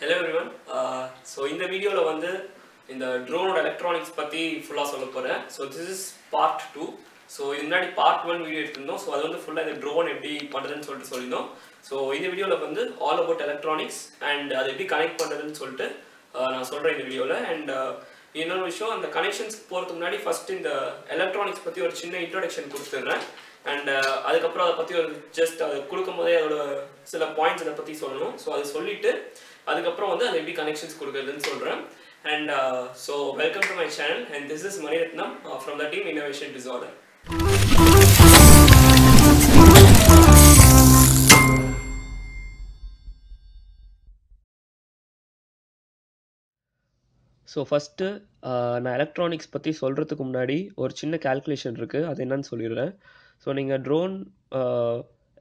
hello everyone so இந்த வீடியோவில் வந்து இந்த ட்ரோனோட எலக்ட்ரானிக்ஸ் பற்றி ஃபுல்லாக சொல்ல போகிறேன் so this is part two so இது முன்னாடி பார்ட் ஒன் வீடியோ எடுத்திருந்தோம் ஸோ அது வந்து ஃபுல்லாக இந்த ட்ரோன் எப்படி பண்ணுறதுன்னு சொல்லிட்டு சொல்லியிருந்தோம் ஸோ இந்த வீடியோவில் வந்து ஆல் அபவுட் எலக்ட்ரானிக்ஸ் அண்ட் அதை எப்படி கனெக்ட் பண்ணுறதுன்னு சொல்லிட்டு uh, நான் சொல்கிறேன் இந்த வீடியோவில் அண்ட் uh, இன்னொரு விஷயம் அந்த கனெக்ஷன்ஸ் போகிறதுக்கு முன்னாடி ஃபஸ்ட்டு இந்த எலக்ட்ரானிக்ஸ் பற்றி ஒரு சின்ன இன்ட்ரொடக்ஷன் கொடுத்துட்றேன் அண்ட் uh, அதுக்கப்புறம் அதை பற்றி ஒரு ஜஸ்ட் அதை கொடுக்கும் போதே அதோட சில பாயிண்ட்ஸ் அதை பற்றி சொல்லணும் ஸோ அதை சொல்லிட்டு அதுக்கப்புறம் வந்து அது எப்படி கனெக்ஷன்ஸ் கொடுக்குறதுன்னு சொல்கிறேன் and so welcome to my channel and this is Maniratnam from the team innovation disorder so first நான் எலக்ட்ரானிக்ஸ் பற்றி சொல்கிறதுக்கு முன்னாடி ஒரு சின்ன கால்குலேஷன் இருக்குது அது என்னன்னு சொல்லிடுறேன் ஸோ நீங்கள் ட்ரோன்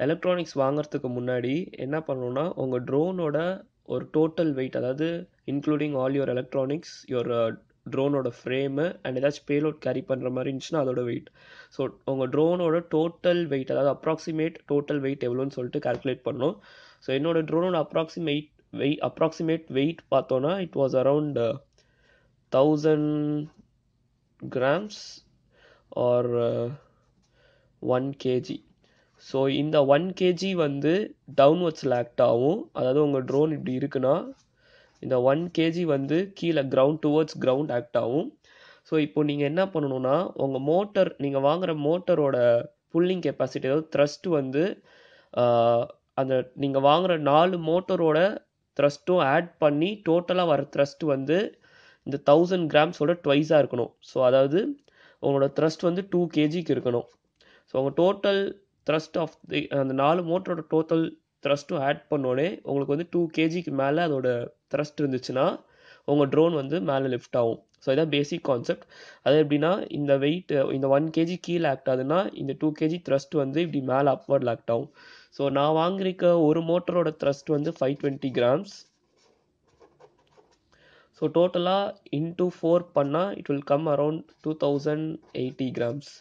எலக்ட்ரானிக்ஸ் வாங்கிறதுக்கு முன்னாடி என்ன பண்ணணுன்னா உங்கள் ட்ரோனோட ஒரு டோட்டல் வெயிட் அதாவது including all your electronics your ட்ரோனோட ஃப்ரேமு அண்ட் ஏதாச்சும் பேலோட் கேரி பண்ணுற மாதிரி இருந்துச்சுன்னா அதோட வெயிட் ஸோ உங்கள் ட்ரோனோட டோட்டல் வெயிட் அதாவது அப்ராக்சிமேட் டோட்டல் வெயிட் எவ்வளோன்னு சொல்லிட்டு கால்குலேட் பண்ணோம் ஸோ என்னோடய ட்ரோனோட அப்ராக்சிமேட் வெயிட் அப்ராக்சிமேட் வெயிட் பார்த்தோன்னா it was around thousand grams or one KG so இந்த ஒன் கேஜி வந்து டவுன்வர்ட்ஸில் ஆக்ட் ஆகும் அதாவது உங்கள் ட்ரோன் இப்படி இருக்குன்னா இந்த ஒன் கேஜி வந்து கீழே கிரவுண்ட் டுவர்ட்ஸ் கிரவுண்ட் ஆக்ட் ஆகும் ஸோ இப்போ நீங்கள் என்ன பண்ணணும்னா உங்கள் மோட்டர் நீங்கள் வாங்குகிற மோட்டரோட புல்லிங் கெப்பாசிட்டி அதாவது த்ரஸ்ட் வந்து அந்த நீங்கள் வாங்குகிற நாலு மோட்டரோட த்ரஸ்ட்டும் ஆட் பண்ணி டோட்டலாக வர த்ரஸ்ட் வந்து இந்த தௌசண்ட் கிராம்ஸோட ட்வைஸாக இருக்கணும் ஸோ அதாவது உங்களோட த்ரஸ்ட் வந்து டூ கேஜிக்கு இருக்கணும் ஸோ உங்கள் டோட்டல் த்ரஸ்ட் ஆஃப் தி அந்த நாலு மோட்டரோட டோட்டல் த்ரஸ்ட்டும் ஆட் பண்ணோடனே உங்களுக்கு வந்து டூ கேஜிக்கு மேலே அதோட த்ரஸ்ட் இருந்துச்சுன்னா உங்கள் ட்ரோன் வந்து மேலே லிஃப்ட் ஆகும் ஸோ இதான் பேசிக் கான்செப்ட் அது எப்படின்னா இந்த வெயிட் இந்த ஒன் கேஜி கீழே ஆக்ட் ஆகுதுன்னா இந்த டூ கேஜி த்ரஸ்ட் வந்து இப்படி மேலே அப்வர்டில் ஆக்ட் ஆகும் ஸோ நான் வாங்கிருக்க ஒரு மோட்டரோட த்ரஸ்ட் வந்து ஃபைவ் டுவெண்ட்டி கிராம்ஸ் ஸோ டோட்டலாக இன்டூ ஃபோர் பண்ணால் it will come around two thousand eighty grams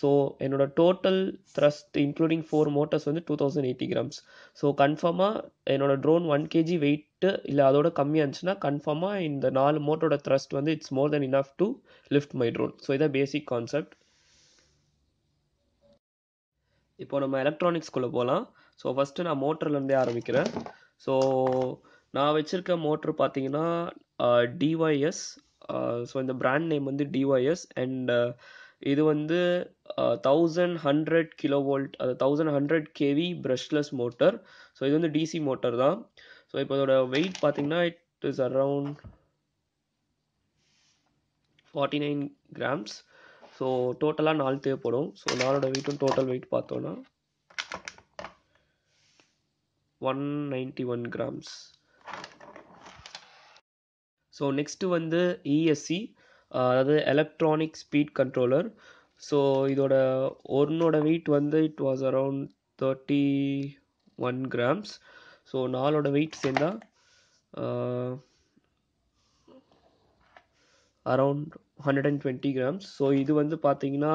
so என்னோட total thrust including four motors வந்து two thousand eighty grams so கன்ஃபார்மாக என்னோடய ட்ரோன் ஒன் கேஜி வெயிட்டு இல்லை அதோட கம்மியாக இருந்துச்சுன்னா கன்ஃபார்மாக இந்த நாலு மோட்டரோட த்ரஸ்ட் வந்து it's more then enough to lift my drone so இதான் பேசிக் கான்செப்ட் இப்போ நம்ம எலக்ட்ரானிக்ஸ்குள்ளே போகலாம் ஸோ ஃபஸ்ட்டு நான் மோட்டர்லேருந்தே ஆரம்பிக்கிறேன் ஸோ நான் வச்சுருக்க மோட்ரு பார்த்தீங்கன்னா டிஒய்எஸ் ஸோ இந்த பிராண்ட் நேம் வந்து டிஒய்எஸ் அண்ட் இது வந்து தௌசண்ட் ஹண்ட்ரட் கிலோ வோல்ட் அது thousand hundred K V brushless motor so இது வந்து டிசி மோட்டர் தான் ஸோ இப்போ இதோட வெயிட் பார்த்தீங்கன்னா it is around forty nine grams so டோட்டலாக நாலு தேவைப்படும் ஸோ நாலோட வெயிட்டும் டோட்டல் வெயிட் பார்த்தோன்னா one ninety one grams so next வந்து இஎஸ்சி e அதாவது எலக்ட்ரானிக் ஸ்பீட் கண்ட்ரோலர் ஸோ இதோட ஒன்னோட வெயிட் வந்து it was around thirty one grams so நாலோட வெயிட் சேர்ந்தா around hundred and twenty grams so இது வந்து பார்த்தீங்கன்னா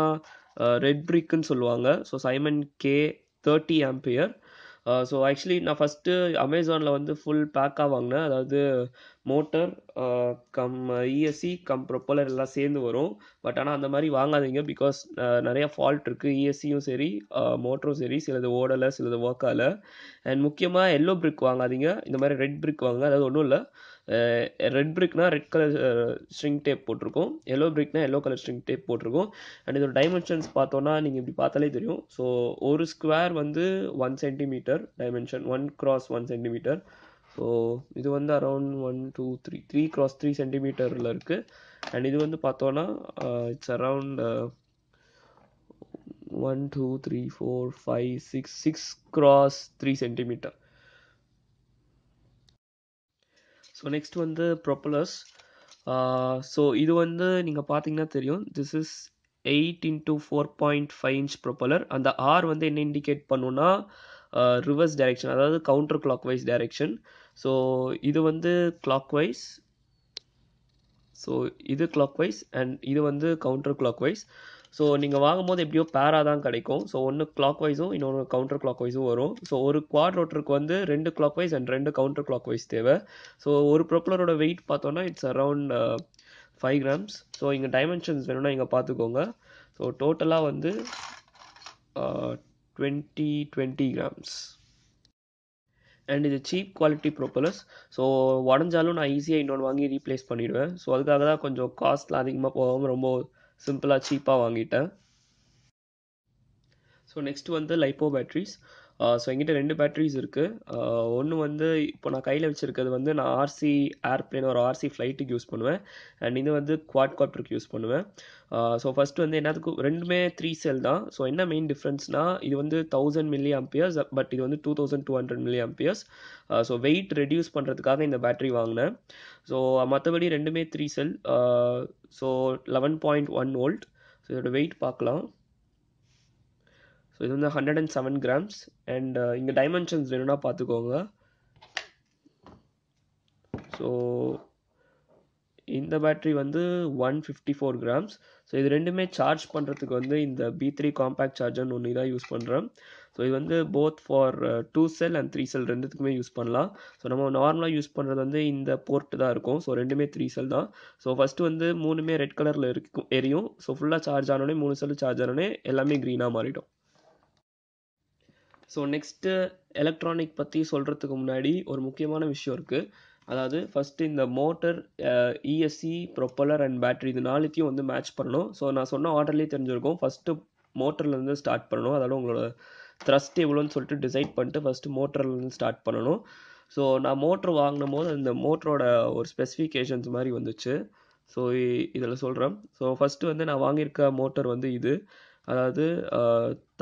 ரெட் பிரிக்குன்னு சொல்லுவாங்க so Simon K thirty ampere so actually நான் ஃபஸ்ட்டு அமேசானில் வந்து ஃபுல் பேக்காக வாங்கினேன் அதாவது motor uh, cum E S C e cum propeller எல்லாம் சேர்ந்து வரும் பட் ஆனால் அந்த மாதிரி வாங்காதீங்க பிகாஸ் uh, நிறையா ஃபால்ட் இருக்குது இஎஸ்சியும் e சரி மோட்டரும் uh, சரி சிலது ஓடலை சிலது ஒர்க்கால அண்ட் முக்கியமாக எல்லோ பிரிக் வாங்காதீங்க இந்த மாதிரி ரெட் பிரிக் வாங்க அதாவது ஒன்றும் இல்லை ரெட் பிரிக்னா ரெட் கலர் ஸ்ட்ரிங் டேப் போட்டிருக்கும் எல்லோ பிரிக்னா எல்லோ கலர் ஸ்ட்ரிங் டேப் போட்டிருக்கும் அண்ட் இதோட டைமென்ஷன்ஸ் பார்த்தோன்னா நீங்கள் இப்படி பார்த்தாலே தெரியும் ஸோ ஒரு ஸ்கொயர் வந்து one centimetre dimension one cross one centimetre so இது வந்து around one two three three cross three சென்டிமீட்டரில் இருக்குது அண்ட் இது வந்து பார்த்தோன்னா it's around one two three four five six six cross three centimetre so next வந்து propellers so uh, இது வந்து நீங்கள் பார்த்தீங்கன்னா தெரியும் this is eight into four point five inch propeller அந்த ஆர் வந்து என்ன இண்டிகேட் பண்ணுன்னா ரிவர்ஸ் டைரக்ஷன் அதாவது counter clockwise direction so இது வந்து கிளாக் வைஸ் ஸோ இது கிளாக் வைஸ் அண்ட் இது வந்து கவுண்டர் கிளாக் வைஸ் ஸோ நீங்கள் வாங்கும்போது எப்படியோ பேராக தான் கிடைக்கும் ஸோ ஒன்று கிளாக் வைஸும் இன்னொன்று கவுண்டர் கிளாக் வைஸும் வரும் ஸோ ஒரு குவாட் ரோட்டருக்கு வந்து ரெண்டு கிளாக் வைஸ் அண்ட் ரெண்டு கவுண்டர் கிளாக் வைஸ் தேவை ஸோ ஒரு ப்ரொப்ளரோட வெயிட் பார்த்தோன்னா it's around five grams so இங்கே டைமென்ஷன்ஸ் வேணும்னா இங்கே பார்த்துக்கோங்க ஸோ டோட்டலாக வந்து டுவெண்ட்டி கிராம்ஸ் அண்ட் இது சீப் குவாலிட்டி ப்ரொப்பலர்ஸ் ஸோ உடஞ்சாலும் நான் ஈஸியாக இன்னொன்று வாங்கி ரீப்ளேஸ் பண்ணிவிடுவேன் ஸோ அதுக்காக தான் கொஞ்சம் காஸ்ட்லாம் அதிகமாக போகாமல் ரொம்ப சிம்பிளாக சீப்பாக வாங்கிட்டேன் ஸோ நெக்ஸ்ட் வந்து லைப்போ பேட்ரிஸ் ஸோ என்கிட்ட ரெண்டு பேட்ரிஸ் இருக்குது ஒன்று வந்து இப்போ நான் கையில் வச்சுருக்கிறது வந்து நான் ஆர்சி ஏர்ப்ளேன் ஒரு ஆர்சி ஃப்ளைட்டுக்கு யூஸ் பண்ணுவேன் அண்ட் இது வந்து குவாட் காப்டருக்கு யூஸ் பண்ணுவேன் ஸோ ஃபஸ்ட்டு வந்து என்னதுக்கு ரெண்டுமே த்ரீ செல் தான் ஸோ என்ன மெயின் டிஃப்ரென்ஸ்னால் இது வந்து தௌசண்ட் மில்லி அம்பியர்ஸ் பட் இது வந்து two thousand two hundred milli amperes so weight reduce பண்ணுறதுக்காக இந்த பேட்ரி வாங்கினேன் ஸோ மற்றபடி ரெண்டுமே three cell so eleven point one volt so இதோட வெயிட் பார்க்கலாம் இது வந்து hundred and seven grams and இங்கே டைமென்ஷன்ஸ் வேணும்னா பார்த்துக்கோங்க ஸோ இந்த பேட்ரி வந்து one fifty four grams so இது ரெண்டுமே சார்ஜ் பண்ணுறதுக்கு வந்து இந்த பி த்ரீ காம்பேக்ட் சார்ஜர்னு ஒன்று தான் யூஸ் பண்ணுறேன் ஸோ இது வந்து both for two cell and three cell ரெண்டுத்துக்குமே யூஸ் பண்ணலாம் ஸோ நம்ம நார்மலாக யூஸ் பண்ணுறது வந்து இந்த போர்ட்டு தான் இருக்கும் ஸோ ரெண்டுமே த்ரீ செல் தான் ஸோ ஃபஸ்ட்டு வந்து மூணுமே ரெட் கலரில் இருக்கும் எரியும் ஸோ ஃபுல்லாக சார்ஜ் ஆனோடனே மூணு செல் சார்ஜ் ஆனோடனே எல்லாமே க்ரீனாக மாறிடும் ஸோ நெக்ஸ்ட்டு எலக்ட்ரானிக் பற்றி சொல்கிறதுக்கு முன்னாடி ஒரு முக்கியமான விஷயம் இருக்குது அதாவது ஃபஸ்ட்டு இந்த motor E S C propeller and battery இது நாளைக்கும் வந்து மேட்ச் பண்ணணும் ஸோ நான் சொன்ன ஆர்டர்லேயே தெரிஞ்சிருக்கோம் ஃபஸ்ட்டு மோட்டர்லேருந்து ஸ்டார்ட் பண்ணணும் அதாவது உங்களோட த்ரஸ்ட் எவ்வளோன்னு சொல்லிட்டு டிசைட் பண்ணிட்டு ஃபஸ்ட்டு மோட்டர்லேருந்து ஸ்டார்ட் பண்ணணும் ஸோ நான் மோட்ரு வாங்கினும் போது அந்த மோட்டரோட ஒரு ஸ்பெசிஃபிகேஷன்ஸ் மாதிரி வந்துச்சு ஸோ இதில் சொல்கிறேன் ஸோ ஃபஸ்ட்டு வந்து நான் வாங்கியிருக்க மோட்டர் வந்து இது அதாவது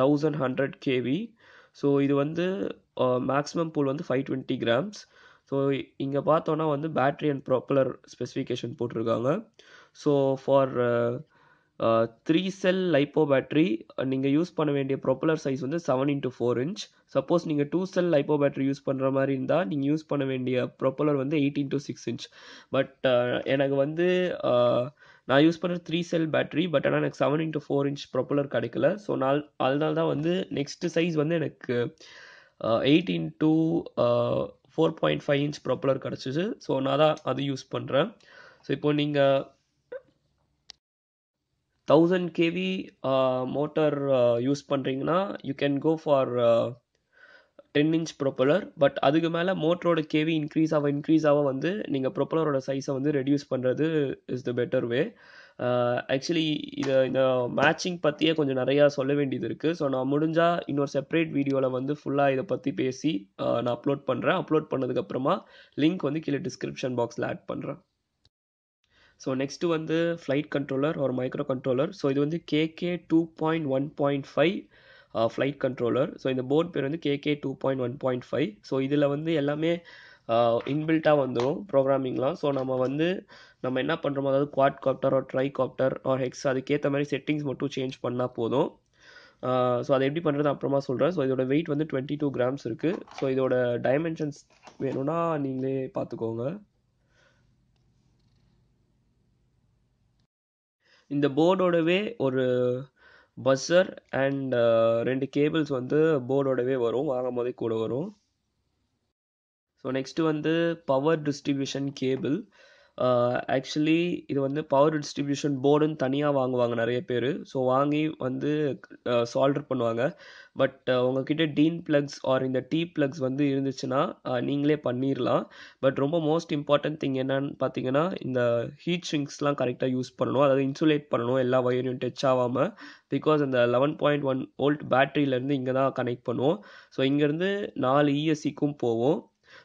தௌசண்ட் ஹண்ட்ரட் கேவி ஸோ இது வந்து மேக்ஸிமம் பூல் வந்து ஃபைவ் டுவெண்ட்டி கிராம்ஸ் ஸோ இங்கே பார்த்தோன்னா வந்து பேட்ரி அண்ட் ப்ராப்புலர் ஸ்பெசிஃபிகேஷன் போட்டிருக்காங்க so for three cell lipo battery நீங்கள் யூஸ் பண்ண வேண்டிய ப்ரொப்பலர் சைஸ் வந்து seven into four inch suppose நீங்கள் two cell lipo battery use பண்ணுற மாதிரி இருந்தால் நீங்கள் யூஸ் பண்ண வேண்டிய ப்ரொப்பலர் வந்து eight into six inch but எனக்கு வந்து நான் யூஸ் பண்ணுற த்ரீ செல் பேட்ரி பட் ஆனால் எனக்கு seven into four inch propeller கிடைக்கல ஸோ நான் அதனால தான் வந்து நெக்ஸ்ட்டு சைஸ் வந்து எனக்கு eight into four point five inch propeller கிடச்சிச்சு ஸோ நான் தான் அது யூஸ் பண்ணுறேன் ஸோ இப்போ நீங்கள் தௌசண்ட் கேவி மோட்டர் யூஸ் பண்ணுறீங்கன்னா you can go for ten inch propeller but அதுக்கு மேலே மோட்டரோட கேவி இன்க்ரீஸ் ஆக இன்க்ரீஸ் ஆக வந்து நீங்கள் ப்ரொப்பலரோட சைஸை வந்து ரெடியூஸ் பண்ணுறது is the better way actually இதை இந்த மேட்சிங் பற்றியே கொஞ்சம் நிறையா சொல்ல வேண்டியது இருக்குது ஸோ நான் முடிஞ்சால் இன்னொரு செப்பரேட் வீடியோவில் வந்து ஃபுல்லாக இதை பற்றி பேசி நான் அப்லோட் பண்ணுறேன் அப்லோட் பண்ணதுக்கப்புறமா லிங்க் வந்து கீழே டிஸ்கிரிப்ஷன் பாக்ஸில் ஆட் பண்ணுறேன் ஸோ நெக்ஸ்ட்டு வந்து ஃப்ளைட் கண்ட்ரோலர் ஒரு மைக்ரோ கண்ட்ரோலர் ஸோ இது வந்து K K two point one point five flight controller so இந்த போர்ட் பேர் வந்து K K two point one point five so இதில் வந்து எல்லாமே இன்பில்ட்டாக வந்துடும் ப்ரோக்ராமிங்லாம் ஸோ நம்ம வந்து நம்ம என்ன பண்ணுறோமோ அதாவது குவாட் காப்டர் ஒரு ட்ரை காப்டர் ஒரு ஹெக்ஸ் அதுக்கேற்ற மாதிரி செட்டிங்ஸ் மட்டும் சேஞ்ச் பண்ணால் போதும் ஸோ uh, அதை எப்படி பண்ணுறது அப்புறமா சொல்கிறேன் ஸோ இதோட வெயிட் வந்து டுவெண்ட்டி டூ கிராம்ஸ் இருக்குது ஸோ இதோட டைமென்ஷன்ஸ் வேணும்னா நீங்களே பார்த்துக்கோங்க இந்த போர்டோடவே ஒரு பஸ்ஸர் அண்ட் uh, ரெண்டு கேபிள்ஸ் வந்து போர்டோடவே வரும் போதே கூட வரும் ஸோ நெக்ஸ்ட்டு வந்து பவர் டிஸ்ட்ரிபியூஷன் கேபிள் ஆக்சுவலி இது வந்து பவர் டிஸ்ட்ரிபியூஷன் போர்டுன்னு தனியாக வாங்குவாங்க நிறைய பேர் ஸோ வாங்கி வந்து சால்டர் பண்ணுவாங்க பட் உங்ககிட்ட டீன் ப்ளக்ஸ் ஆர் இந்த டீ ப்ளக்ஸ் வந்து இருந்துச்சுன்னா நீங்களே பண்ணிடலாம் பட் ரொம்ப மோஸ்ட் இம்பார்ட்டன்ட் திங் என்னன்னு பார்த்தீங்கன்னா இந்த ஹீட் ஷிங்ஸ்லாம் கரெக்டாக யூஸ் பண்ணணும் அதாவது இன்சுலேட் பண்ணணும் எல்லா ஒயரையும் டச் ஆகாமல் பிகாஸ் அந்த லெவன் பாயிண்ட் ஒன் ஓல்ட் பேட்டரியிலேருந்து இங்கே தான் கனெக்ட் பண்ணுவோம் ஸோ இங்கேருந்து நாலு இஎஸ்சிக்கும் e போவோம்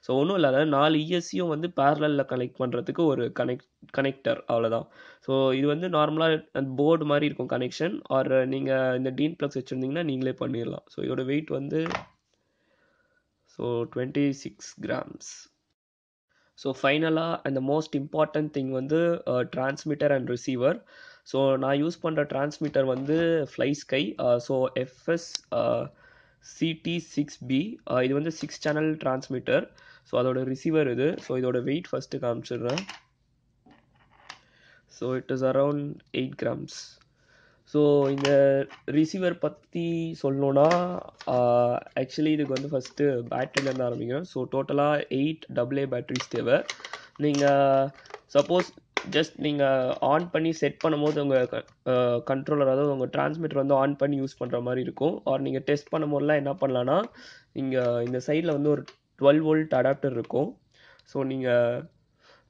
ஸோ ஒன்றும் இல்லாத நாலு இஎஸ்சியும் e வந்து பேரலில் கனெக்ட் பண்ணுறதுக்கு ஒரு கனெக்ட் கனெக்டர் அவ்வளோதான் ஸோ இது வந்து நார்மலாக அந்த போர்டு மாதிரி இருக்கும் கனெக்ஷன் ஆர் நீங்கள் இந்த டீன் ப்ளக்ஸ் வச்சுருந்தீங்கன்னா நீங்களே பண்ணிடலாம் ஸோ இதோட வெயிட் வந்து so twenty six grams so ஃபைனலாக அந்த மோஸ்ட் இம்பார்ட்டன்ட் திங் வந்து டிரான்ஸ்மிட்டர் அண்ட் ரிசீவர் ஸோ நான் யூஸ் பண்ணுற டிரான்ஸ்மிட்டர் வந்து fly sky so F S C T six B இது வந்து சிக்ஸ் சேனல் டிரான்ஸ்மிட்டர் ஸோ அதோட ரிசீவர் இது ஸோ இதோட வெயிட் ஃபஸ்ட்டு காமிச்சிடுறேன் so it is around eight grams so இந்த ரிசீவர் பற்றி சொல்லணுன்னா ஆக்சுவலி இதுக்கு வந்து ஃபஸ்ட்டு பேட்டரியிலேருந்து ஆரம்பிக்கிறோம் ஸோ டோட்டலாக எயிட் டபுள் ஏ பேட்ரிஸ் தேவை நீங்கள் சப்போஸ் ஜஸ்ட் நீங்கள் ஆன் பண்ணி செட் பண்ணும்போது உங்கள் கண்ட்ரோலர் அதாவது உங்கள் டிரான்ஸ்மிட்டர் வந்து ஆன் பண்ணி யூஸ் பண்ணுற மாதிரி இருக்கும் ஆர் நீங்கள் டெஸ்ட் பண்ணும் போதெல்லாம் என்ன பண்ணலான்னா நீங்கள் இந்த சைடில் வந்து ஒரு டுவெல் வோல்ட் அடாப்டர் இருக்கும் ஸோ நீங்கள்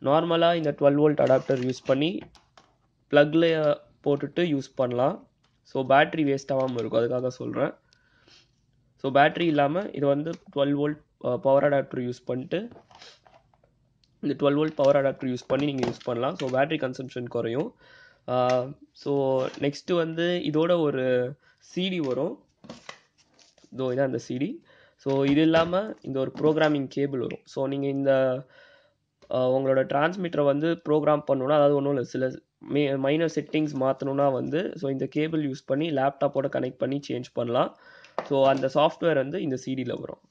நார்மலாக இந்த டுவெல் வோல்ட் அடாப்டர் யூஸ் பண்ணி ப்ளக்கில் போட்டுட்டு யூஸ் பண்ணலாம் ஸோ பேட்ரி வேஸ்ட் ஆகாமல் இருக்கும் அதுக்காக சொல்கிறேன் ஸோ பேட்ரி இல்லாமல் இது வந்து twelve volt power adapter use பண்ணிட்டு இந்த twelve volt power adapter use பண்ணி நீங்கள் யூஸ் பண்ணலாம் ஸோ பேட்ரி கன்சம்ஷன் குறையும் ஸோ நெக்ஸ்ட்டு வந்து இதோட ஒரு சிடி வரும் இதோ இதான் அந்த சிடி ஸோ இது இல்லாமல் இந்த ஒரு ப்ரோக்ராமிங் கேபிள் வரும் ஸோ நீங்கள் இந்த உங்களோட டிரான்ஸ்மிட்டரை வந்து ப்ரோக்ராம் பண்ணணுன்னா அதாவது ஒன்றும் இல்லை சில மே மைனர் செட்டிங்ஸ் மாற்றணுன்னா வந்து ஸோ இந்த கேபிள் யூஸ் பண்ணி லேப்டாப்போட கனெக்ட் பண்ணி சேஞ்ச் பண்ணலாம் ஸோ அந்த சாஃப்ட்வேர் வந்து இந்த சிடியில் வரும்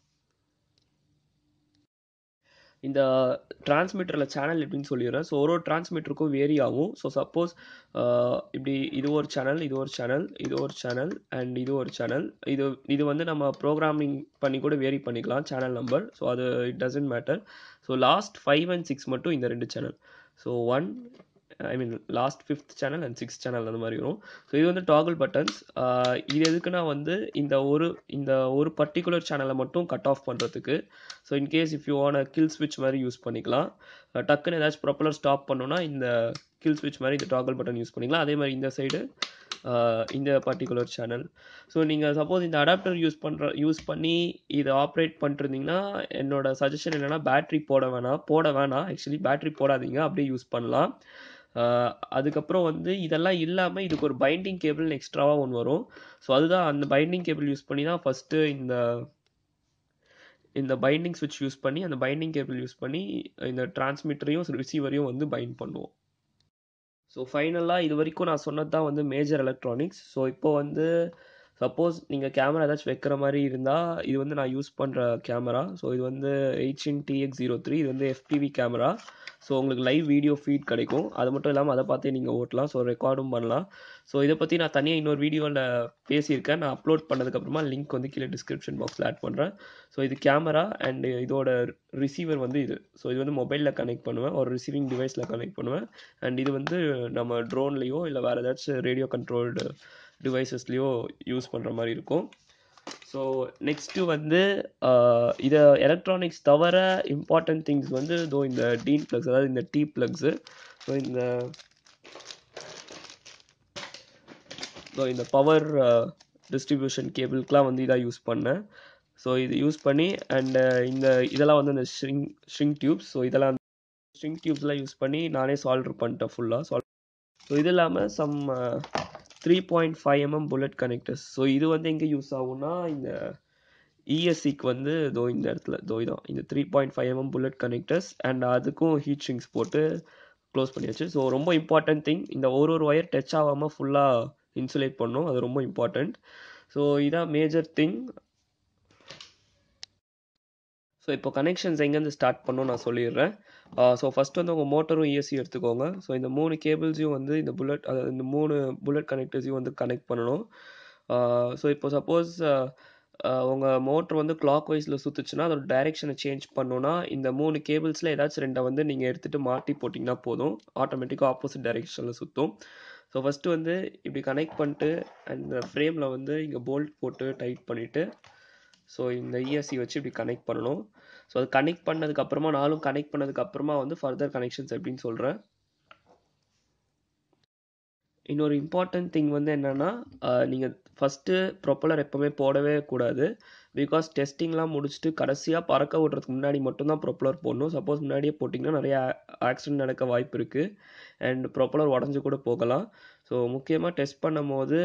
இந்த டிரான்ஸ்மீட்டரில் சேனல் எப்படின்னு சொல்லிடுறேன் ஸோ ஒரு ஒரு டிரான்ஸ்மிட்டருக்கும் வேரி ஆகும் ஸோ சப்போஸ் இப்படி இது ஒரு சேனல் இது ஒரு சேனல் இது ஒரு சேனல் அண்ட் இது ஒரு சேனல் இது இது வந்து நம்ம ப்ரோக்ராமிங் பண்ணி கூட வேரி பண்ணிக்கலாம் சேனல் நம்பர் ஸோ அது it doesn't matter so last five and six மட்டும் இந்த ரெண்டு channel so one I mean last fifth channel and sixth channel அந்த மாதிரி வரும் ஸோ இது வந்து டாகுல் பட்டன்ஸ் uh, இது எதுக்குன்னா வந்து இந்த ஒரு இந்த ஒரு பர்டிகுலர் சேனலை மட்டும் கட் ஆஃப் பண்ணுறதுக்கு so in case if you on a kill ஸ்விட்ச் மாதிரி யூஸ் பண்ணிக்கலாம் uh, டக்குன்னு ஏதாச்சும் ப்ராப்பலர் ஸ்டாப் பண்ணோன்னா இந்த கில் ஸ்விட்ச் மாதிரி இந்த டாகல் பட்டன் யூஸ் பண்ணிக்கலாம் அதே மாதிரி இந்த சைடு uh, இந்த பர்டிகுலர் சேனல் ஸோ நீங்கள் சப்போஸ் இந்த அடாப்டர் யூஸ் பண்ணுற யூஸ் பண்ணி இதை ஆப்ரேட் பண்ணிருந்தீங்கன்னா என்னோடய சஜஷன் என்னென்னா பேட்ரி போட வேணாம் போட வேணாம் ஆக்சுவலி பேட்ரி போடாதீங்க அப்படியே யூஸ் பண்ணலாம் அதுக்கப்புறம் வந்து இதெல்லாம் இல்லாமல் இதுக்கு ஒரு பைண்டிங் கேபிள்னு எக்ஸ்ட்ராவாக ஒன்று வரும் ஸோ அதுதான் அந்த பைண்டிங் கேபிள் யூஸ் பண்ணி தான் ஃபஸ்ட்டு இந்த இந்த பைண்டிங் சுவிட்ச் யூஸ் பண்ணி அந்த பைண்டிங் கேபிள் யூஸ் பண்ணி இந்த டிரான்ஸ்மிட்டரையும் ரிசீவரையும் வந்து பைண்ட் பண்ணுவோம் ஸோ ஃபைனலாக இது வரைக்கும் நான் சொன்னது தான் வந்து மேஜர் எலக்ட்ரானிக்ஸ் ஸோ இப்போ வந்து சப்போஸ் நீங்கள் கேமரா ஏதாச்சும் வைக்கிற மாதிரி இருந்தால் இது வந்து நான் யூஸ் பண்ணுற கேமரா ஸோ இது வந்து எயிட்சின் டிஎக்ஸ் ஜீரோ த்ரீ இது வந்து எஃப்டிவி கேமரா ஸோ உங்களுக்கு லைவ் வீடியோ ஃபீட் கிடைக்கும் அது மட்டும் இல்லாமல் அதை பார்த்தே நீங்கள் ஓட்டலாம் ஸோ ரெக்கார்டும் பண்ணலாம் ஸோ இதை பற்றி நான் தனியாக இன்னொரு வீடியோவில் பேசியிருக்கேன் நான் அப்லோட் பண்ணதுக்கப்புறமா லிங்க் வந்து கீழே டிஸ்கிரிப்ஷன் பாக்ஸில் ஆட் பண்ணுறேன் ஸோ இது கேமரா அண்டு இதோட ரிசீவர் வந்து இது ஸோ இது வந்து மொபைலில் கனெக்ட் பண்ணுவேன் ஒரு ரிசீவிங் டிவைஸில் கனெக்ட் பண்ணுவேன் அண்ட் இது வந்து நம்ம ட்ரோன்லேயோ இல்லை வேறு ஏதாச்சும் ரேடியோ கண்ட்ரோல்டு டிவைசஸ்லேயோ யூஸ் பண்ணுற மாதிரி இருக்கும் ஸோ நெக்ஸ்ட்டு வந்து இதை எலக்ட்ரானிக்ஸ் தவிர இம்பார்ட்டன்ட் திங்ஸ் வந்து இதோ இந்த டீன் ப்ளக்ஸ் அதாவது இந்த டீ ப்ளக்ஸு ஸோ இந்த ஸோ இந்த பவர் டிஸ்ட்ரிபியூஷன் கேபிள்க்கெலாம் வந்து இதாக யூஸ் பண்ணேன் ஸோ இது யூஸ் பண்ணி அண்டு இந்த இதெல்லாம் வந்து அந்த ஸ்ட்ரிங் ஸ்ட்ரிங் டியூப்ஸ் ஸோ இதெல்லாம் ஸ்ட்ரிங் டியூப்ஸ்லாம் யூஸ் பண்ணி நானே சால்வ் பண்ணிட்டேன் ஃபுல்லாக சால்வ் ஸோ இது இல்லாமல் some three point five mm bullet connectors so இது வந்து எங்கே யூஸ் ஆகும்னா இந்த இஎஸ்சிக்கு e வந்து இதோ இந்த இடத்துல தோய் தான் இந்த three point five mm bullet connectors and அதுக்கும் ஹீட் ஷிங்ஸ் போட்டு க்ளோஸ் பண்ணியாச்சு ஸோ ரொம்ப இம்பார்ட்டன்ட் திங் இந்த ஒரு ஒரு ஒயர் டச் ஆகாமல் ஃபுல்லாக இன்சுலேட் பண்ணும் அது ரொம்ப இம்பார்ட்டண்ட் ஸோ இதான் மேஜர் திங் ஸோ இப்போ கனெக்ஷன்ஸ் எங்கேருந்து ஸ்டார்ட் பண்ணோம் நான் சொல்லிடுறேன் ஸோ uh, ஃபஸ்ட் வந்து உங்கள் மோட்டரும் இஎஸ்சி e எடுத்துக்கோங்க ஸோ இந்த மூணு கேபிள்ஸையும் வந்து இந்த புல்லட் அதாவது இந்த மூணு புல்லட் கனெக்டர்ஸையும் வந்து கனெக்ட் பண்ணணும் ஸோ uh, இப்போ சப்போஸ் உங்கள் மோட்ரு வந்து கிளாக் வைஸில் சுற்றுச்சுன்னா அதோட டைரெக்ஷனை சேஞ்ச் பண்ணோன்னா இந்த மூணு கேபிள்ஸில் ஏதாச்சும் ரெண்டை வந்து நீங்கள் எடுத்துகிட்டு மாட்டி போட்டிங்கன்னா போதும் ஆட்டோமேட்டிக்காக ஆப்போசிட் டைரெக்ஷனில் சுற்றும் ஸோ ஃபஸ்ட்டு வந்து இப்படி கனெக்ட் பண்ணிட்டு அந்த ஃப்ரேமில் வந்து இங்கே போல்ட் போட்டு டைட் பண்ணிவிட்டு ஸோ இந்த இஎஸ்சி e வச்சு இப்படி கனெக்ட் பண்ணணும் ஸோ அது கனெக்ட் பண்ணதுக்கப்புறமா நானும் கனெக்ட் பண்ணதுக்கப்புறமா வந்து ஃபர்தர் கனெக்ஷன்ஸ் எப்படின்னு சொல்கிறேன் இன்னொரு இம்பார்ட்டன்ட் திங் வந்து என்னென்னா நீங்கள் ஃபஸ்ட்டு ப்ரொப்பலர் எப்போவுமே போடவே கூடாது பிகாஸ் டெஸ்டிங்லாம் முடிச்சுட்டு கடைசியாக பறக்க விடுறதுக்கு முன்னாடி மட்டும்தான் ப்ரொப்பலர் போடணும் சப்போஸ் முன்னாடியே போட்டிங்கன்னா நிறையா ஆக்சிடென்ட் நடக்க வாய்ப்பு இருக்குது அண்ட் ப்ரொப்பலர் உடஞ்சி கூட போகலாம் ஸோ முக்கியமாக டெஸ்ட் பண்ணும் போது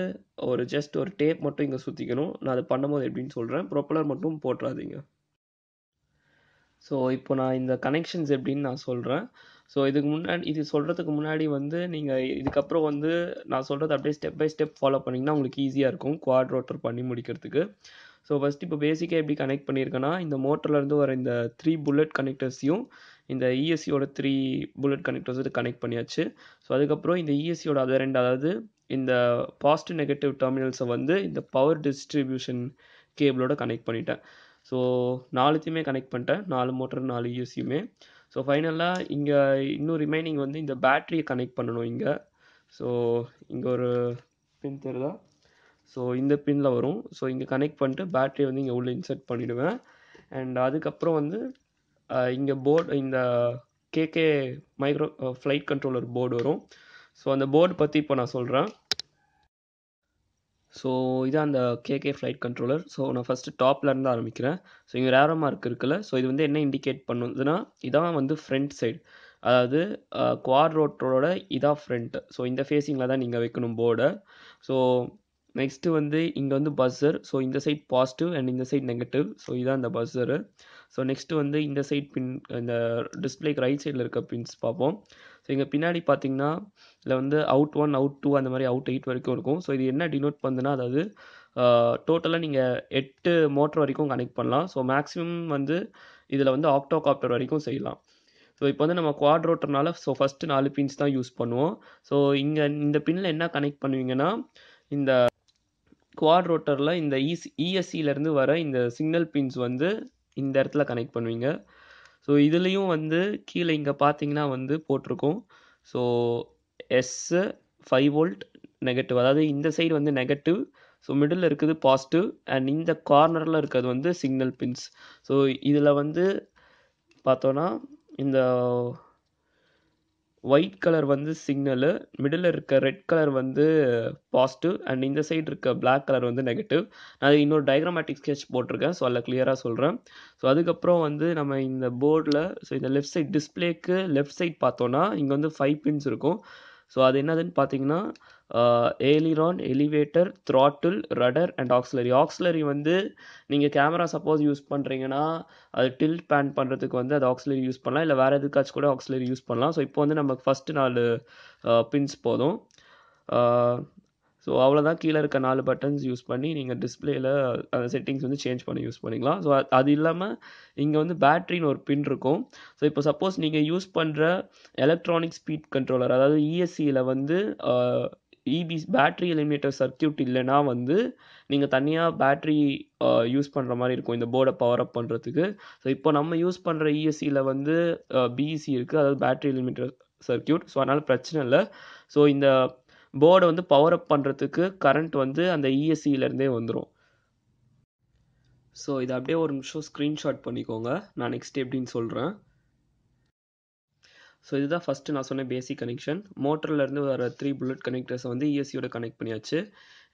ஒரு ஜஸ்ட் ஒரு டேப் மட்டும் இங்கே சுற்றிக்கணும் நான் அது பண்ணும் போது எப்படின்னு சொல்கிறேன் ப்ரொப்பலர் மட்டும் போட்டுறாதீங்க ஸோ இப்போ நான் இந்த கனெக்ஷன்ஸ் எப்படின்னு நான் சொல்கிறேன் ஸோ இதுக்கு முன்னாடி இது சொல்கிறதுக்கு முன்னாடி வந்து நீங்கள் இதுக்கப்புறம் வந்து நான் சொல்கிறது அப்படியே ஸ்டெப் பை ஸ்டெப் ஃபாலோ பண்ணிங்கன்னா உங்களுக்கு ஈஸியாக இருக்கும் குவாட் ரோட்டர் பண்ணி முடிக்கிறதுக்கு ஸோ ஃபஸ்ட் இப்போ பேசிக்காக எப்படி கனெக்ட் பண்ணியிருக்கேன்னா இந்த மோட்டர்லேருந்து வர இந்த த்ரீ புல்லட் கனெக்டர்ஸையும் இந்த இஎஸ்சியோட த்ரீ புல்லட் கனெக்டர்ஸ் இது கனெக்ட் பண்ணியாச்சு ஸோ அதுக்கப்புறம் இந்த இஎஸ்சியோட அதர் ரெண்டு அதாவது இந்த பாசிட்டிவ் நெகட்டிவ் டெர்மினல்ஸை வந்து இந்த பவர் டிஸ்ட்ரிபியூஷன் கேபிளோட கனெக்ட் பண்ணிட்டேன் ஸோ நாலுத்தையுமே கனெக்ட் பண்ணிட்டேன் நாலு மோட்டர் நாலு இஎஸ்சியுமே e ஸோ ஃபைனலாக இங்கே இன்னும் ரிமைனிங் வந்து இந்த பேட்ரியை கனெக்ட் பண்ணணும் இங்கே ஸோ இங்கே ஒரு பின் தெரியுதா ஸோ இந்த பின்னில் வரும் ஸோ இங்கே கனெக்ட் பண்ணிட்டு பேட்ரியை வந்து இங்கே உள்ளே இன்சர்ட் பண்ணிவிடுவேன் அண்ட் அதுக்கப்புறம் வந்து இங்கே போர்டு இந்த KK micro flight controller board வரும் ஸோ அந்த போர்டு பற்றி இப்போ நான் சொல்கிறேன் ஸோ இதான் அந்த கேகே ஃப்ளைட் கண்ட்ரோலர் ஸோ நான் ஃபஸ்ட்டு டாப்லேருந்து ஆரம்பிக்கிறேன் ஸோ இங்கே ரேரோ மார்க் இருக்குல்ல ஸோ இது வந்து என்ன இண்டிகேட் பண்ணுதுன்னா இதான் வந்து ஃப்ரண்ட் சைடு அதாவது குவார் ரோட்டோட இதான் ஃப்ரண்ட் ஸோ இந்த ஃபேஸிங்கில் தான் நீங்கள் வைக்கணும் போர்டை ஸோ நெக்ஸ்ட்டு வந்து இங்கே வந்து பஸ்ஸர் ஸோ இந்த சைட் பாசிட்டிவ் அண்ட் இந்த சைட் நெகட்டிவ் ஸோ இதான் அந்த பஸ்ஸரு ஸோ நெக்ஸ்ட்டு வந்து இந்த சைட் பின் இந்த டிஸ்பிளேக்கு ரைட் சைடில் இருக்க பின்ஸ் பார்ப்போம் ஸோ இங்கே பின்னாடி பார்த்தீங்கன்னா இதில் வந்து அவுட் ஒன் அவுட் டூ அந்த மாதிரி அவுட் எயிட் வரைக்கும் இருக்கும் ஸோ இது என்ன டினோட் பண்ணுதுன்னா அதாவது டோட்டலாக நீங்கள் எட்டு மோட்டர் வரைக்கும் கனெக்ட் பண்ணலாம் ஸோ மேக்ஸிமம் வந்து இதில் வந்து ஆப்டோ காப்டர் வரைக்கும் செய்யலாம் ஸோ இப்போ வந்து நம்ம குவாட் ரோட்டர்னால ஸோ ஃபஸ்ட்டு நாலு பின்ஸ் தான் யூஸ் பண்ணுவோம் ஸோ இங்கே இந்த பின்னில் என்ன கனெக்ட் பண்ணுவீங்கன்னா இந்த குவாட் ரோட்டரில் இந்த இசி e e இஎஸ்சியிலேருந்து வர இந்த சிக்னல் பின்ஸ் வந்து இந்த இடத்துல கனெக்ட் பண்ணுவீங்க ஸோ இதுலேயும் வந்து கீழே இங்கே பார்த்தீங்கன்னா வந்து போட்டிருக்கோம் so S five volt negative அதாவது இந்த சைடு வந்து நெகட்டிவ் ஸோ மிடில் இருக்குது பாசிட்டிவ் அண்ட் இந்த கார்னரில் இருக்கிறது வந்து சிக்னல் பின்ஸ் ஸோ இதில் வந்து பார்த்தோன்னா இந்த ஒயிட் கலர் வந்து சிக்னலு மிடில் இருக்க ரெட் கலர் வந்து பாசிட்டிவ் அண்ட் இந்த சைடு இருக்க பிளாக் கலர் வந்து நெகட்டிவ் நான் அது இன்னொரு டயக்ராமேட்டிக் ஸ்கெட்ச் போட்டிருக்கேன் ஸோ அதில் கிளியராக சொல்கிறேன் ஸோ அதுக்கப்புறம் வந்து நம்ம இந்த போர்டில் ஸோ இந்த லெஃப்ட் சைட் டிஸ்பிளேக்கு லெஃப்ட் சைட் பார்த்தோன்னா இங்கே வந்து ஃபைவ் பின்ஸ் இருக்கும் ஸோ அது என்னதுன்னு பார்த்தீங்கன்னா aileron elevator throttle rudder and auxiliary auxiliary வந்து நீங்கள் கேமரா சப்போஸ் யூஸ் பண்ணுறீங்கன்னா அது டில்ட் பேன் பண்ணுறதுக்கு வந்து அது ஆக்ஸ்லரி யூஸ் பண்ணலாம் இல்லை வேறு எதுக்காச்சும் கூட ஆக்ஸ்லரி யூஸ் பண்ணலாம் ஸோ இப்போ வந்து நமக்கு ஃபஸ்ட்டு நாலு பின்ஸ் போதும் ஸோ அவ்வளோதான் கீழே இருக்க நாலு பட்டன்ஸ் யூஸ் பண்ணி நீங்கள் டிஸ்பிளேயில் அந்த செட்டிங்ஸ் வந்து சேஞ்ச் பண்ணி யூஸ் பண்ணிக்கலாம் ஸோ அது இல்லாமல் இங்கே வந்து பேட்ரின்னு ஒரு பின் இருக்கும் ஸோ இப்போ சப்போஸ் நீங்கள் யூஸ் பண்ணுற எலக்ட்ரானிக் ஸ்பீட் கண்ட்ரோலர் அதாவது இஎஸ்சியில் e வந்து இபி பேட்ரி எலிமினேட்டர் சர்க்கியூட் இல்லைன்னா வந்து நீங்கள் தனியாக பேட்ரி யூஸ் பண்ணுற மாதிரி இருக்கும் இந்த போர்டை பவர் அப் பண்ணுறதுக்கு ஸோ இப்போ நம்ம யூஸ் பண்ணுற இஎஸ்சியில் e வந்து பிஇசி e இருக்குது அதாவது பேட்ரி எலிமினேட்டர் சர்க்கியூட் ஸோ அதனால் பிரச்சனை இல்லை ஸோ இந்த போர்டை வந்து பவர் அப் பண்ணுறதுக்கு கரண்ட் வந்து அந்த e இஎஸ்சியிலேருந்தே வந்துடும் ஸோ இதை அப்படியே ஒரு நிமிஷம் ஸ்க்ரீன்ஷாட் பண்ணிக்கோங்க நான் நெக்ஸ்ட் எப்படின்னு சொல்கிறேன் ஸோ இதுதான் ஃபஸ்ட்டு நான் சொன்ன பேசிக் கனெக்ஷன் மோட்டர்லேருந்து வர த்ரீ புல்லட் கனெக்டர்ஸை வந்து இஎஸ்சியோட e கனெக்ட் பண்ணியாச்சு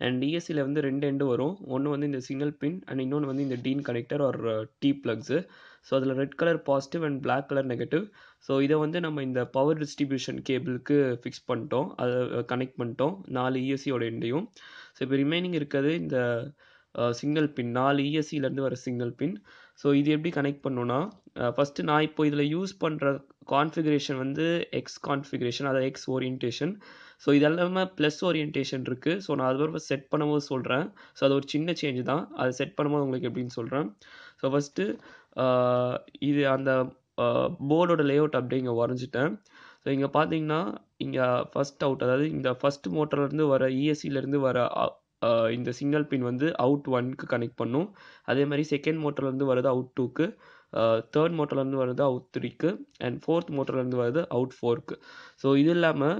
அண்ட் இஎஸ்சியில் e வந்து ரெண்டு எண்டு வரும் ஒன்று வந்து இந்த சிக்னல் பின் அண்ட் இன்னொன்று வந்து இந்த டீன் கனெக்டர் ஒரு டீ ப்ளக்ஸு ஸோ அதில் red colour positive and black colour negative so இதை வந்து நம்ம இந்த பவர் டிஸ்ட்ரிபியூஷன் கேபிளுக்கு ஃபிக்ஸ் பண்ணிட்டோம் அதை கனெக்ட் பண்ணிட்டோம் நாலு இஎஸ்சியோட e எண்டையும் ஸோ இப்போ ரிமைனிங் இருக்கிறது இந்த சிங்கிள் பின் நாலு e இஎஸ்சிலேருந்து வர சிங்கிள் பின் ஸோ இது எப்படி கனெக்ட் பண்ணுன்னா ஃபஸ்ட்டு நான் இப்போ இதில் யூஸ் பண்ணுற கான்ஃபிகரேஷன் வந்து எக்ஸ் கான்ஃபிகரேஷன் அதாவது எக்ஸ் ஓரியன்டேஷன் ஸோ இதெல்லாமே ப்ளஸ் ஓரியன்டேஷன் இருக்குது ஸோ நான் அதுவரை செட் பண்ணும்போது சொல்கிறேன் ஸோ அது ஒரு சின்ன சேஞ்சு தான் அதை செட் பண்ணும்போது உங்களுக்கு எப்படின்னு சொல்கிறேன் ஸோ ஃபஸ்ட்டு இது அந்த போர்டோட அவுட் அப்படியே இங்கே வரைஞ்சிட்டேன் ஸோ இங்கே பார்த்தீங்கன்னா இங்கே ஃபஸ்ட் அவுட் அதாவது இந்த ஃபஸ்ட் மோட்டர்லேருந்து வர e இஎஸ்சிலேருந்து வர இந்த சிக்னல் பின் வந்து அவுட் ஒன்க்கு கனெக்ட் பண்ணும் அதே மாதிரி செகண்ட் மோட்டர்லேருந்து வர்றது அவுட் டூக்கு தேர்ட் மோட்டர்லேருந்து வர்றது அவுட் த்ரீக்கு அண்ட் ஃபோர்த் மோட்டர்லேருந்து வர்றது அவுட் ஃபோர்க்கு ஸோ இது இல்லாமல்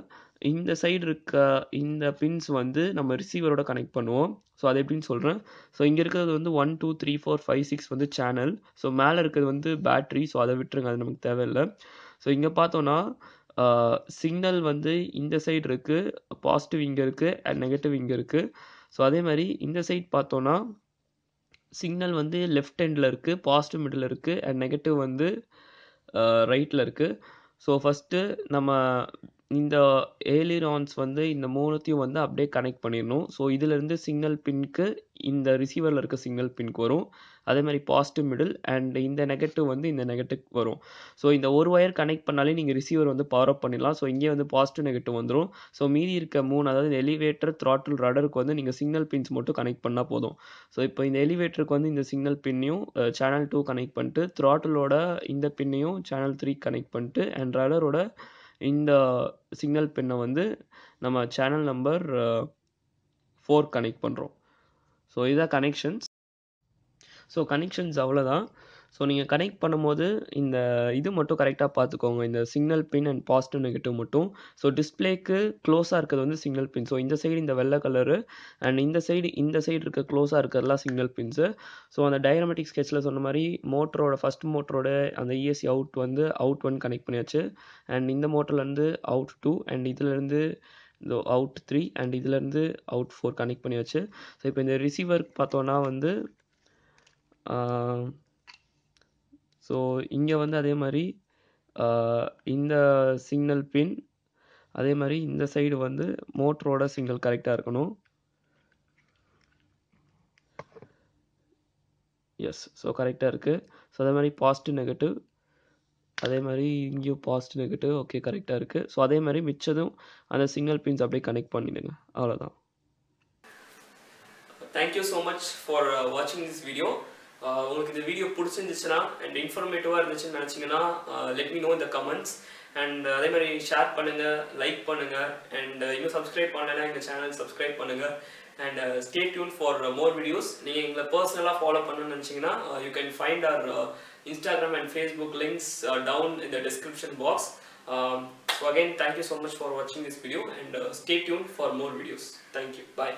இந்த சைடு இருக்க இந்த பின்ஸ் வந்து நம்ம ரிசீவரோட கனெக்ட் பண்ணுவோம் ஸோ அது எப்படின்னு சொல்கிறேன் ஸோ இங்கே இருக்கிறது வந்து one two three four five six வந்து சேனல் ஸோ மேலே இருக்கிறது வந்து பேட்ரி ஸோ அதை விட்டுருங்க அது நமக்கு தேவையில்லை ஸோ இங்கே பார்த்தோன்னா சிக்னல் வந்து இந்த சைடு இருக்குது பாசிட்டிவ் இங்கே இருக்குது அண்ட் நெகட்டிவ் இங்கே இருக்குது ஸோ அதே மாதிரி இந்த சைட் பார்த்தோன்னா சிக்னல் வந்து லெஃப்ட் ஹேண்டில் இருக்குது பாசிட்டிவ் மிடில் இருக்குது அண்ட் நெகட்டிவ் வந்து ரைட்டில் இருக்குது ஸோ ஃபஸ்ட்டு நம்ம இந்த ஏலிரான்ஸ் வந்து இந்த மூணுத்தையும் வந்து அப்படியே கனெக்ட் பண்ணிடணும் ஸோ இதிலேருந்து சிக்னல் பின்க்கு இந்த ரிசீவரில் இருக்க சிக்னல் பின்க்கு வரும் அதே மாதிரி பாசிட்டிவ் மிடில் அண்ட் இந்த நெகட்டிவ் வந்து இந்த நெகட்டிவ் வரும் ஸோ இந்த ஒரு ஒயர் கனெக்ட் பண்ணாலே நீங்கள் ரிசீவர் வந்து பவர் அப் பண்ணிடலாம் ஸோ இங்கே வந்து பாசிட்டிவ் நெகட்டிவ் வந்துடும் ஸோ மீதி இருக்க மூணு அதாவது எலிவேட்டர் த்ராட்டில் ரடருக்கு வந்து நீங்கள் சிக்னல் பின்ஸ் மட்டும் கனெக்ட் பண்ணால் போதும் ஸோ இப்போ இந்த எலிவேட்டருக்கு வந்து இந்த சிக்னல் பின்னையும் சேனல் டூ கனெக்ட் பண்ணிட்டு த்ராட்டிலோட இந்த பின்னையும் சேனல் த்ரீ கனெக்ட் பண்ணிட்டு அண்ட் ரடரோட இந்த சிக்னல் பின்ன வந்து நம்ம சேனல் நம்பர் ஃபோர் கனெக்ட் பண்ணுறோம் ஸோ இதான் கனெக்ஷன்ஸ் ஸோ கனெக்ஷன்ஸ் அவ்வளோதான் ஸோ நீங்கள் கனெக்ட் பண்ணும்போது இந்த இது மட்டும் கரெக்டாக பார்த்துக்கோங்க இந்த signal pin and positive negative மட்டும் ஸோ டிஸ்பிளேக்கு க்ளோஸாக இருக்கிறது வந்து சிக்னல் பின் ஸோ இந்த சைடு இந்த வெள்ளை கலரு அண்ட் இந்த சைடு இந்த சைடு இருக்க க்ளோஸாக இருக்கிறதுலாம் சிக்னல் பின்ஸு ஸோ அந்த டயக்ராமேட்டிக் ஸ்கெட்சில் சொன்ன மாதிரி மோட்டரோட ஃபஸ்ட் மோட்டரோட அந்த இஎஸ்சி e அவுட் வந்து அவுட் ஒன் கனெக்ட் பண்ணியாச்சு அண்ட் இந்த மோட்டர்லேருந்து அவுட் டூ அண்ட் இதுலேருந்து இந்த அவுட் த்ரீ அண்ட் இதுலேருந்து அவுட் ஃபோர் கனெக்ட் பண்ணியாச்சு ஸோ இப்போ இந்த ரிசீவர் பார்த்தோன்னா வந்து ஸோ இங்கே வந்து அதே மாதிரி இந்த சிக்னல் பின் அதே மாதிரி இந்த சைடு வந்து மோட்டரோட சிக்னல் கரெக்டாக இருக்கணும் எஸ் ஸோ கரெக்டாக இருக்குது ஸோ அதே மாதிரி பாசிட்டிவ் நெகட்டிவ் அதே மாதிரி இங்கேயும் பாசிட்டிவ் நெகட்டிவ் ஓகே கரெக்டாக இருக்குது ஸோ அதே மாதிரி மிச்சதும் அந்த சிக்னல் பின்ஸ் அப்படியே கனெக்ட் பண்ணிடுங்க அவ்வளோதான் தேங்க்யூ ஸோ மச் ஃபார் வாட்சிங் திஸ் வீடியோ உங்களுக்கு இந்த வீடியோ பிடிச்சிருந்துச்சுன்னா அண்ட் இன்ஃபர்மேட்டிவாக இருந்துச்சுன்னு நினச்சிங்கன்னா லெட் மீ நோ இந்த கமெண்ட்ஸ் அண்ட் அதே மாதிரி ஷேர் பண்ணுங்கள் லைக் பண்ணுங்கள் அண்ட் இன்னும் சப்ஸ்கிரைப் பண்ணலைன்னா இந்த சேனல் சப்ஸ்கிரைப் பண்ணுங்கள் and stay tune for more videos நீங்கள் எங்களை பர்சனலாக ஃபாலோ பண்ணணும்னு நினச்சிங்கன்னா you can find our Instagram and Facebook links down இந்த description box so again thank you so much for வாட்சிங் this video and stay tune for more videos thank you bye